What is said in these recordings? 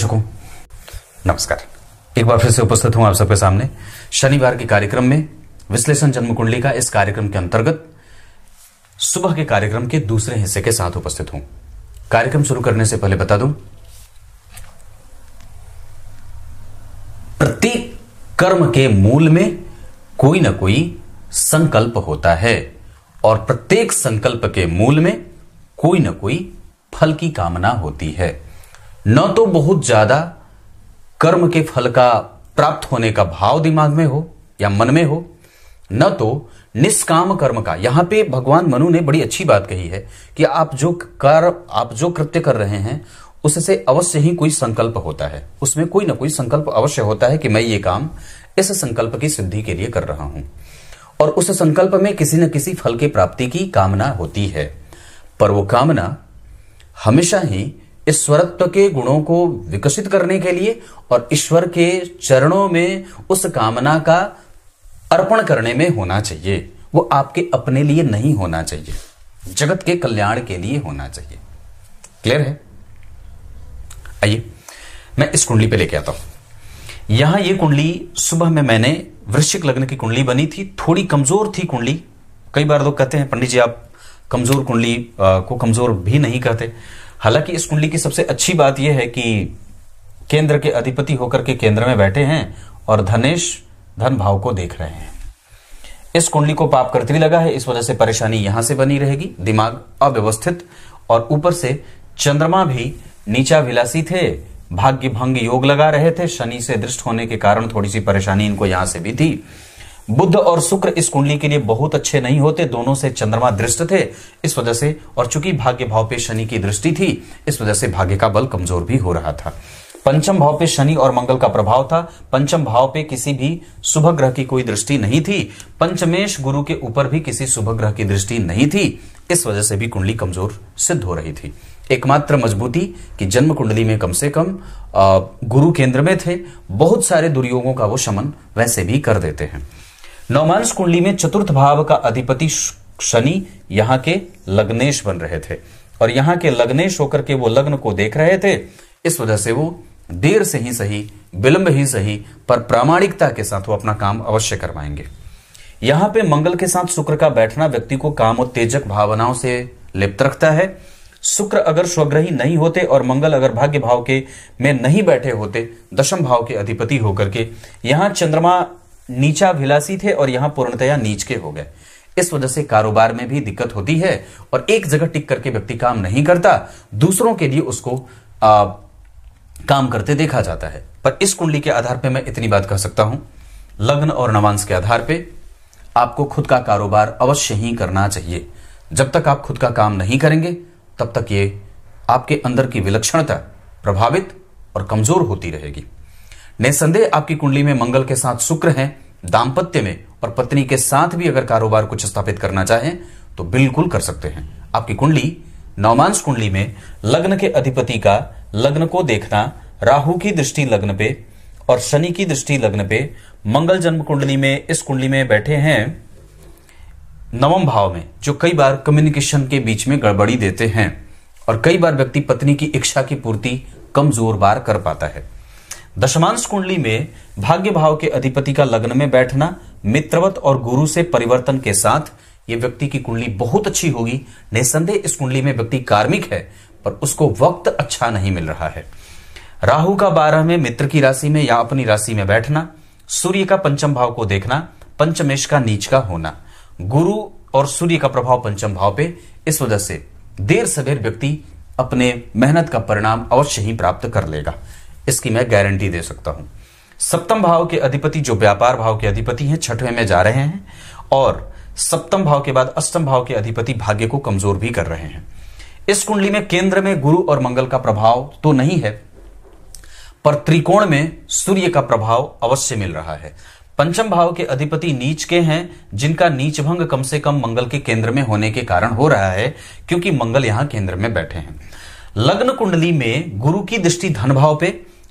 दर्शकों नमस्कार एक बार फिर से उपस्थित हूं आप सबके सामने शनिवार के कार्यक्रम में विश्लेषण जन्म कुंडली का इस कार्यक्रम के अंतर्गत सुबह के कार्यक्रम के दूसरे हिस्से के साथ उपस्थित हूं कार्यक्रम शुरू करने से पहले बता दूं प्रत्येक कर्म के मूल में कोई ना कोई संकल्प होता है और प्रत्येक संकल्प के मूल में कोई ना कोई फल की कामना होती है न तो बहुत ज्यादा कर्म के फल का प्राप्त होने का भाव दिमाग में हो या मन में हो न तो निष्काम कर्म का यहां पे भगवान मनु ने बड़ी अच्छी बात कही है कि आप जो कर आप जो कृत्य कर रहे हैं उससे अवश्य ही कोई संकल्प होता है उसमें कोई ना कोई संकल्प अवश्य होता है कि मैं ये काम इस संकल्प की सिद्धि के लिए कर रहा हूं और उस संकल्प में किसी न किसी फल की प्राप्ति की कामना होती है पर वो कामना हमेशा ही ईश्वरत्व के गुणों को विकसित करने के लिए और ईश्वर के चरणों में उस कामना का अर्पण करने में होना चाहिए वो आपके अपने लिए नहीं होना चाहिए जगत के कल्याण के लिए होना चाहिए क्लियर है आइए मैं इस कुंडली पे लेके आता हूं यहां ये कुंडली सुबह में मैंने वृश्चिक लग्न की कुंडली बनी थी थोड़ी कमजोर थी कुंडली कई बार लोग कहते हैं पंडित जी आप कमजोर कुंडली को कमजोर भी नहीं कहते हालांकि इस कुंडली की सबसे अच्छी बात यह है कि केंद्र के अधिपति होकर के केंद्र में बैठे हैं और धनेश धन भाव को देख रहे हैं इस कुंडली को पाप कर्तरी लगा है इस वजह से परेशानी यहां से बनी रहेगी दिमाग अव्यवस्थित और ऊपर से चंद्रमा भी नीचा विलासी थे भाग्य भंग योग लगा रहे थे शनि से दृष्ट होने के कारण थोड़ी सी परेशानी इनको यहां से भी थी बुद्ध और शुक्र इस कुंडली के लिए बहुत अच्छे नहीं होते दोनों से चंद्रमा दृष्ट थे इस वजह से और चूंकि भाग्य भाव पे शनि की दृष्टि थी इस वजह से भाग्य का बल कमजोर भी हो रहा था पंचम भाव पे शनि और मंगल का प्रभाव था पंचम भाव पे किसी भी शुभ ग्रह की कोई दृष्टि नहीं थी पंचमेश गुरु के ऊपर भी किसी शुभ ग्रह की दृष्टि नहीं थी इस वजह से भी कुंडली कमजोर सिद्ध हो रही थी एकमात्र मजबूती कि जन्म कुंडली में कम से कम गुरु केंद्र में थे बहुत सारे दुर्योगों का वो शमन वैसे भी कर देते हैं नवमांश कुंडली में चतुर्थ भाव का अधिपति शनि यहाँ के लग्नेश बन रहे थे और यहाँ के लग्नेश होकर के वो लग्न को देख रहे थे इस वजह से वो देर से ही सही विलंब ही सही पर प्रामाणिकता के साथ वो अपना काम अवश्य करवाएंगे यहाँ पे मंगल के साथ शुक्र का बैठना व्यक्ति को काम और तेजक भावनाओं से लिप्त रखता है शुक्र अगर स्वग्रही नहीं होते और मंगल अगर भाग्य भाव के में नहीं बैठे होते दशम भाव के अधिपति होकर के यहाँ चंद्रमा भिलासी थे और यहां पूर्णतया नीच के हो गए इस वजह से कारोबार में भी दिक्कत होती है और एक जगह टिक करके व्यक्ति काम नहीं करता दूसरों के लिए उसको आ, काम करते देखा जाता है पर इस कुंडली के आधार पर मैं इतनी बात कह सकता हूं लग्न और नवांश के आधार पर आपको खुद का कारोबार अवश्य ही करना चाहिए जब तक आप खुद का काम नहीं करेंगे तब तक ये आपके अंदर की विलक्षणता प्रभावित और कमजोर होती रहेगी निसंदेह आपकी कुंडली में मंगल के साथ शुक्र है दाम्पत्य में और पत्नी के साथ भी अगर कारोबार कुछ स्थापित करना चाहें तो बिल्कुल कर सकते हैं आपकी कुंडली नवमांश कुंडली में लग्न के अधिपति का लग्न को देखना राहु की दृष्टि लग्न पे और शनि की दृष्टि लग्न पे मंगल जन्म कुंडली में इस कुंडली में बैठे हैं नवम भाव में जो कई बार कम्युनिकेशन के बीच में गड़बड़ी देते हैं और कई बार व्यक्ति पत्नी की इच्छा की पूर्ति कमजोर बार कर पाता है दशमांश कुंडली में भाग्य भाव के अधिपति का लग्न में बैठना मित्रवत और गुरु से परिवर्तन के साथ ये व्यक्ति की कुंडली बहुत अच्छी होगी निसंदेह इस कुंडली में व्यक्ति कार्मिक है पर उसको वक्त अच्छा नहीं मिल रहा है राहु का बारह में मित्र की राशि में या अपनी राशि में बैठना सूर्य का पंचम भाव को देखना पंचमेश का नीच का होना गुरु और सूर्य का प्रभाव पंचम भाव पे इस वजह से देर सवेर व्यक्ति अपने मेहनत का परिणाम अवश्य ही प्राप्त कर लेगा इसकी मैं गारंटी दे सकता हूं सप्तम भाव के अधिपति जो व्यापार भाव के अधिपति हैं छठवें में जा रहे हैं और सप्तम भाव के बाद अष्टम भाव के अधिपति भाग्य को कमजोर भी कर रहे हैं इस कुंडली में केंद्र में गुरु और मंगल का प्रभाव तो नहीं है पर त्रिकोण में सूर्य का प्रभाव अवश्य मिल रहा है पंचम भाव के अधिपति नीच के हैं जिनका नीच भंग कम से कम मंगल के केंद्र में होने के कारण हो रहा है क्योंकि मंगल यहां केंद्र में बैठे हैं लग्न कुंडली में गुरु की दृष्टि धन भाव पे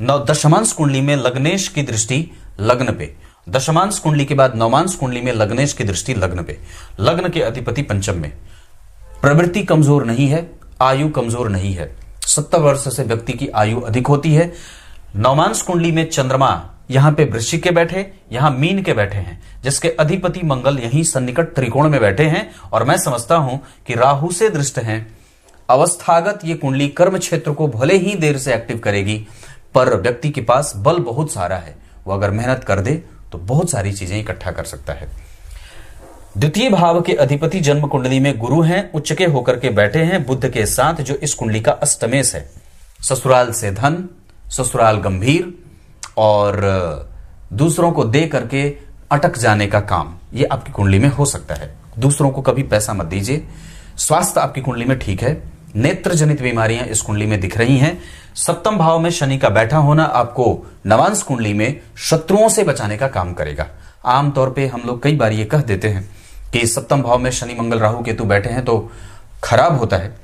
नौ दशमांश कुंडली में लग्नेश की दृष्टि लग्न पे दशमांश कुंडली के बाद नवमांश कुंडली में लग्नेश की दृष्टि लग्न पे लग्न के अधिपति पंचम में प्रवृत्ति कमजोर नहीं है आयु कमजोर नहीं है सत्तर वर्ष से व्यक्ति की आयु अधिक होती है नवमांश कुंडली में चंद्रमा यहां पे वृश्चिक के बैठे यहां मीन के बैठे हैं जिसके अधिपति मंगल यहीं सन्निकट त्रिकोण में बैठे हैं और मैं समझता हूं कि राहु से दृष्ट हैं अवस्थागत ये कुंडली कर्म क्षेत्र को भले ही देर से एक्टिव करेगी पर व्यक्ति के पास बल बहुत सारा है वो अगर मेहनत कर दे तो बहुत सारी चीजें इकट्ठा कर सकता है द्वितीय भाव के अधिपति जन्म कुंडली में गुरु हैं उच्च के होकर के बैठे हैं बुद्ध के साथ जो इस कुंडली का अष्टमेश है ससुराल से धन ससुराल गंभीर और दूसरों को दे करके अटक जाने का काम ये आपकी कुंडली में हो सकता है दूसरों को कभी पैसा मत दीजिए स्वास्थ्य आपकी कुंडली में ठीक है नेत्र जनित बीमारियां इस कुंडली में दिख रही हैं सप्तम भाव में शनि का बैठा होना आपको नवांश कुंडली में शत्रुओं से बचाने का काम करेगा आमतौर पर हम लोग कई बार ये कह देते हैं कि सप्तम भाव में शनि मंगल राहु केतु बैठे हैं तो खराब होता है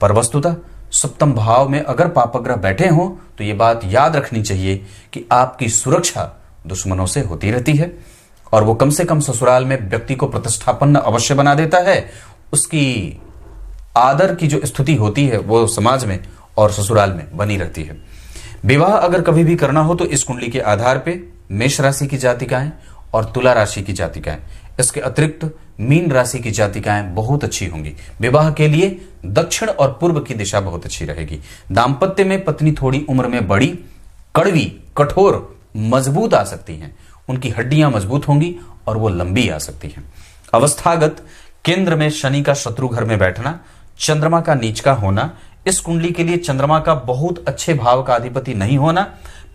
पर वस्तुतः सप्तम भाव में अगर पापग्रह बैठे हों तो ये बात याद रखनी चाहिए कि आपकी सुरक्षा दुश्मनों से होती रहती है और वो कम से कम ससुराल में व्यक्ति को प्रतिष्ठापन्न अवश्य बना देता है उसकी आदर की जो स्थिति होती है वो समाज में और ससुराल में बनी रहती है विवाह अगर कभी भी करना हो तो इस कुंडली के आधार पे मेष राशि की जातिकाएं और तुला राशि की जातिकाएं इसके अतिरिक्त मीन राशि की जातिकाएं बहुत अच्छी होंगी विवाह के लिए दक्षिण और पूर्व की दिशा बहुत अच्छी रहेगी दाम्पत्य में पत्नी थोड़ी उम्र में बड़ी कड़वी कठोर मजबूत आ सकती हैं उनकी हड्डियां मजबूत होंगी और वो लंबी आ सकती हैं अवस्थागत केंद्र में शनि का शत्रु घर में बैठना चंद्रमा का नीच का होना इस कुंडली के लिए चंद्रमा का बहुत अच्छे भाव का अधिपति नहीं होना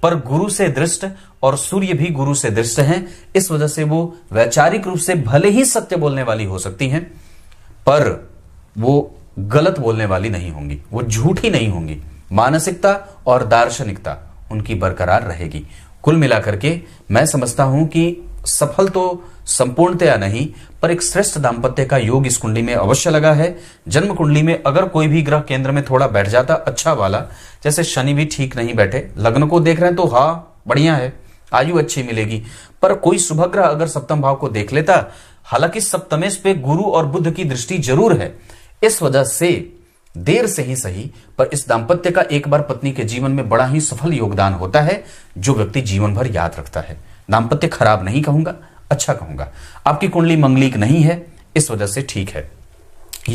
पर गुरु से दृष्ट और सूर्य भी गुरु से दृष्ट हैं इस वजह से वो वैचारिक रूप से भले ही सत्य बोलने वाली हो सकती हैं पर वो गलत बोलने वाली नहीं होंगी वो झूठी नहीं होंगी मानसिकता और दार्शनिकता उनकी बरकरार रहेगी कुल मिलाकर के मैं समझता हूं कि सफल तो संपूर्णतया नहीं पर एक श्रेष्ठ दाम्पत्य का योग इस कुंडली में अवश्य लगा है जन्म कुंडली में अगर कोई भी ग्रह केंद्र में थोड़ा बैठ जाता अच्छा वाला जैसे शनि भी ठीक नहीं बैठे लग्न को देख रहे हैं तो हाँ बढ़िया है आयु अच्छी मिलेगी पर कोई शुभ ग्रह अगर सप्तम भाव को देख लेता हालांकि सप्तमेश पे गुरु और बुद्ध की दृष्टि जरूर है इस वजह से देर से ही सही पर इस दाम्पत्य का एक बार पत्नी के जीवन में बड़ा ही सफल योगदान होता है जो व्यक्ति जीवन भर याद रखता है दाम्पत्य खराब नहीं कहूंगा अच्छा कहूंगा आपकी कुंडली मंगलिक नहीं है इस वजह से ठीक है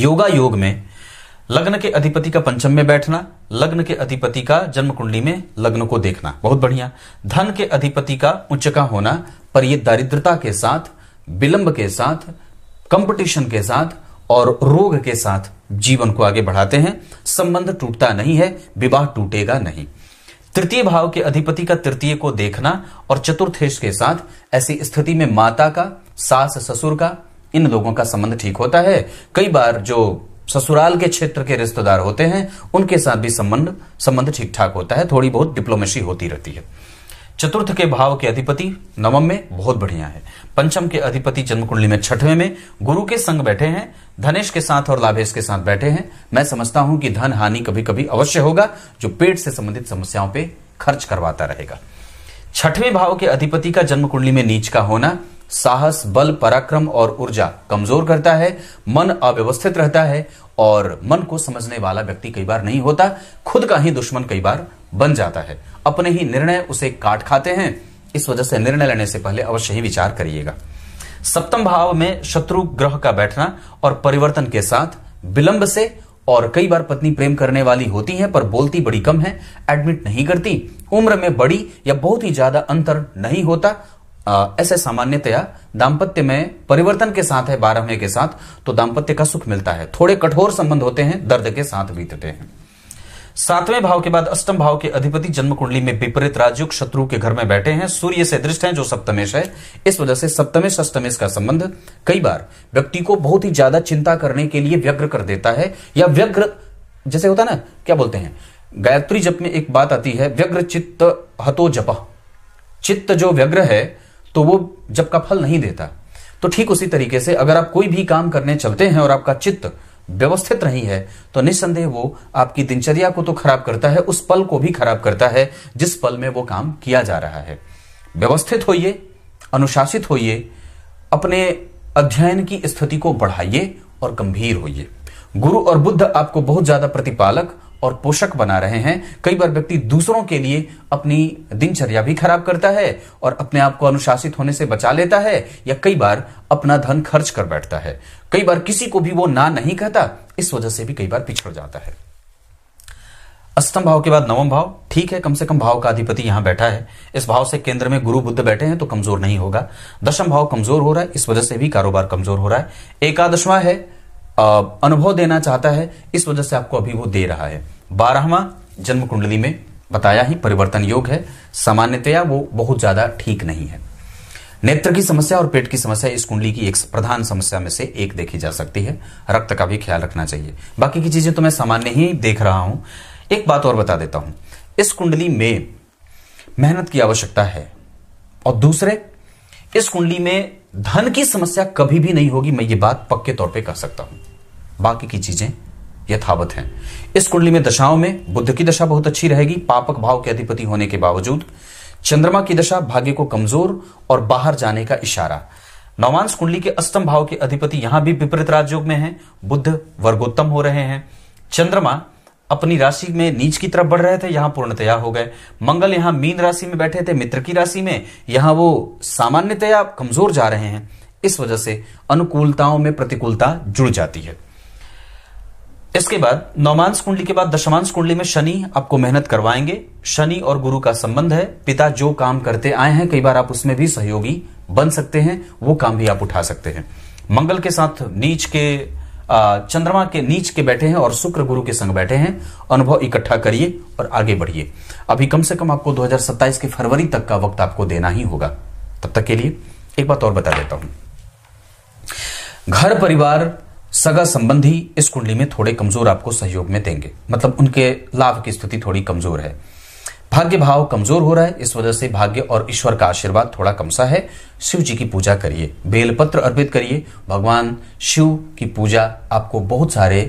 योगा योग में लग्न के अधिपति का पंचम में बैठना लग्न के अधिपति का जन्म कुंडली में लग्न को देखना बहुत बढ़िया धन के अधिपति का उच्च का होना पर यह दारिद्रता के साथ विलंब के साथ कंपटीशन के साथ और रोग के साथ जीवन को आगे बढ़ाते हैं संबंध टूटता नहीं है विवाह टूटेगा नहीं तृतीय भाव के अधिपति का तृतीय को देखना और चतुर्थेश के साथ ऐसी स्थिति में माता का सास ससुर का इन लोगों का संबंध ठीक होता है कई बार जो ससुराल के क्षेत्र के रिश्तेदार होते हैं उनके साथ भी संबंध संबंध ठीक ठाक होता है थोड़ी बहुत डिप्लोमेसी होती रहती है चतुर्थ के भाव के अधिपति नवम में बहुत बढ़िया है पंचम के अधिपति जन्म कुंडली में छठवें में गुरु के संग बैठे हैं धनेश के साथ और लाभेश के साथ बैठे हैं मैं समझता हूं कि धन हानि कभी कभी अवश्य होगा जो पेट से संबंधित समस्याओं पर खर्च करवाता रहेगा छठवें भाव के अधिपति का जन्म कुंडली में नीच का होना साहस बल पराक्रम और ऊर्जा कमजोर करता है मन अव्यवस्थित रहता है और मन को समझने वाला व्यक्ति कई बार नहीं होता खुद का ही दुश्मन कई बार बन जाता है अपने ही निर्णय उसे काट खाते हैं इस वजह से निर्णय लेने से पहले अवश्य ही विचार करिएगा सप्तम भाव में शत्रु ग्रह का बैठना और परिवर्तन के साथ विलंब से और कई बार पत्नी प्रेम करने वाली होती है पर बोलती बड़ी कम है एडमिट नहीं करती उम्र में बड़ी या बहुत ही ज्यादा अंतर नहीं होता ऐसे सामान्यतया दाम्पत्य में परिवर्तन के साथ है बारहवें के साथ तो दाम्पत्य का सुख मिलता है थोड़े कठोर संबंध होते हैं दर्द के साथ बीतते हैं सातवें भाव के बाद अष्टम भाव के अधिपति जन्म कुंडली में विपरीत राजयुग शत्रु के घर में बैठे हैं सूर्य से दृष्ट हैं जो सप्तमेश है इस वजह से सप्तमेश अष्टमेश का संबंध कई बार व्यक्ति को बहुत ही ज्यादा चिंता करने के लिए व्यग्र कर देता है या व्यग्र जैसे होता है ना क्या बोलते हैं गायत्री जप में एक बात आती है व्यग्र चित्त हतो जप चित्त जो व्यग्र है तो वो जब का फल नहीं देता तो ठीक उसी तरीके से अगर आप कोई भी काम करने चलते हैं और आपका चित्त व्यवस्थित नहीं है तो निस्संदेह वो आपकी दिनचर्या को तो खराब करता है उस पल को भी खराब करता है जिस पल में वो काम किया जा रहा है व्यवस्थित होइए अनुशासित होइए अपने अध्ययन की स्थिति को बढ़ाइए और गंभीर होइए गुरु और बुद्ध आपको बहुत ज्यादा प्रतिपालक और पोषक बना रहे हैं कई बार व्यक्ति दूसरों के लिए अपनी दिनचर्या भी खराब करता है और अपने आप को अनुशासित होने से बचा लेता है या कई बार अपना धन खर्च कर बैठता है कई बार किसी को भी वो ना नहीं कहता इस वजह से भी कई बार पिछड़ जाता है अष्टम भाव के बाद नवम भाव ठीक है कम से कम भाव का अधिपति यहां बैठा है इस भाव से केंद्र में गुरु बुद्ध बैठे हैं तो कमजोर नहीं होगा दशम भाव कमजोर हो रहा है इस वजह से भी कारोबार कमजोर हो रहा है एकादशवा है अनुभव देना चाहता है इस वजह से आपको अभी वो दे रहा है बारहवा जन्म कुंडली में बताया ही परिवर्तन योग है सामान्यतया वो बहुत ज्यादा ठीक नहीं है नेत्र की समस्या और पेट की समस्या इस कुंडली की एक प्रधान समस्या में से एक देखी जा सकती है रक्त का भी ख्याल रखना चाहिए बाकी की चीजें तो मैं सामान्य ही देख रहा हूं एक बात और बता देता हूं इस कुंडली में मेहनत की आवश्यकता है और दूसरे इस कुंडली में धन की समस्या कभी भी नहीं होगी मैं ये बात पक्के तौर पे कह सकता हूं बाकी की चीजें यथावत हैं इस कुंडली में दशाओं में बुद्ध की दशा बहुत अच्छी रहेगी पापक भाव के अधिपति होने के बावजूद चंद्रमा की दशा भाग्य को कमजोर और बाहर जाने का इशारा नवांश कुंडली के अष्टम भाव के अधिपति यहां भी विपरीत राजयोग में हैं बुद्ध वर्गोत्तम हो रहे हैं चंद्रमा अपनी राशि में नीच की तरफ बढ़ रहे थे यहां पूर्णतया हो गए मंगल यहां मीन राशि में बैठे थे मित्र की राशि में यहां वो सामान्यतया कमजोर जा रहे हैं इस वजह से अनुकूलताओं में प्रतिकूलता जुड़ जाती है इसके बाद नौमांश कुंडली के बाद दशमांश कुंडली में शनि आपको मेहनत करवाएंगे शनि और गुरु का संबंध है पिता जो काम करते आए हैं कई बार आप उसमें भी सहयोगी बन सकते हैं वो काम भी आप उठा सकते हैं मंगल के साथ नीच के चंद्रमा के नीच के बैठे हैं और शुक्र गुरु के संग बैठे हैं अनुभव इकट्ठा करिए और आगे बढ़िए अभी कम से कम आपको 2027 के फरवरी तक का वक्त आपको देना ही होगा तब तक के लिए एक बात और बता देता हूं घर परिवार सगा संबंधी इस कुंडली में थोड़े कमजोर आपको सहयोग में देंगे मतलब उनके लाभ की स्थिति थोड़ी कमजोर है भाग्य भाव कमजोर हो रहा है इस वजह से भाग्य और ईश्वर का आशीर्वाद थोड़ा कम सा है शिव जी की पूजा करिए बेलपत्र अर्पित करिए भगवान शिव की पूजा आपको बहुत सारे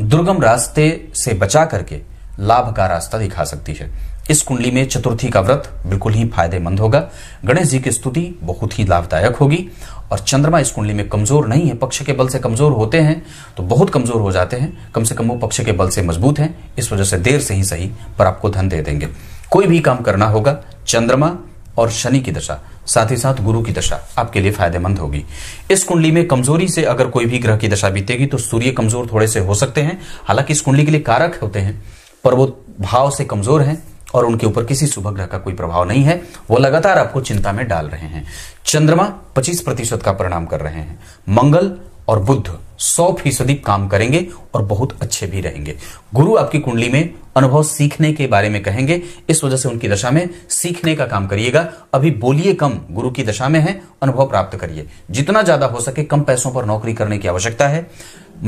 दुर्गम रास्ते से बचा करके लाभ का रास्ता दिखा सकती है इस कुंडली में चतुर्थी का व्रत बिल्कुल ही फायदेमंद होगा गणेश जी की स्तुति बहुत ही लाभदायक होगी और चंद्रमा इस कुंडली में कमजोर नहीं है पक्ष के बल से कमजोर होते हैं तो बहुत कमजोर हो जाते हैं कम से कम वो पक्ष के बल से मजबूत हैं इस वजह से देर से ही सही पर आपको धन दे देंगे कोई भी काम करना होगा चंद्रमा और शनि की दशा साथ ही साथ गुरु की दशा आपके लिए फायदेमंद होगी इस कुंडली में कमजोरी से अगर कोई भी ग्रह की दशा बीतेगी तो सूर्य कमजोर थोड़े से हो सकते हैं हालांकि इस कुंडली के लिए कारक होते हैं पर वो भाव से कमजोर हैं और उनके ऊपर किसी शुभ ग्रह का कोई प्रभाव नहीं है वो लगातार आपको चिंता में डाल रहे हैं चंद्रमा 25 प्रतिशत का परिणाम कर रहे हैं मंगल और बुद्ध सौ फीसदी काम करेंगे और बहुत अच्छे भी रहेंगे गुरु आपकी कुंडली में अनुभव सीखने के बारे में कहेंगे इस वजह से उनकी दशा में सीखने का काम करिएगा अभी बोलिए कम गुरु की दशा में है अनुभव प्राप्त करिए जितना ज्यादा हो सके कम पैसों पर नौकरी करने की आवश्यकता है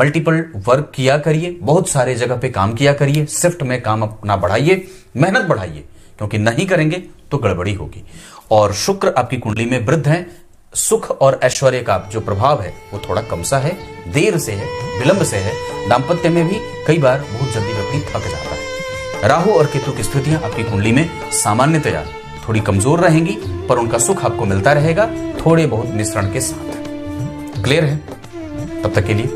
मल्टीपल वर्क किया करिए बहुत सारे जगह पे काम किया करिए शिफ्ट में काम अपना बढ़ाइए मेहनत बढ़ाइए क्योंकि नहीं करेंगे तो गड़बड़ी होगी और शुक्र आपकी कुंडली में वृद्ध है सुख और ऐश्वर्य का जो प्रभाव है वो थोड़ा कम सा है देर से है विलंब से है दाम्पत्य में भी कई बार बहुत जल्दी व्यक्ति थक जाता है राहु और केतु की स्थितियां आपकी कुंडली में सामान्यतया थोड़ी कमजोर रहेंगी पर उनका सुख आपको मिलता रहेगा थोड़े बहुत मिश्रण के साथ क्लियर है तब तक के लिए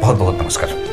बहुत बहुत नमस्कार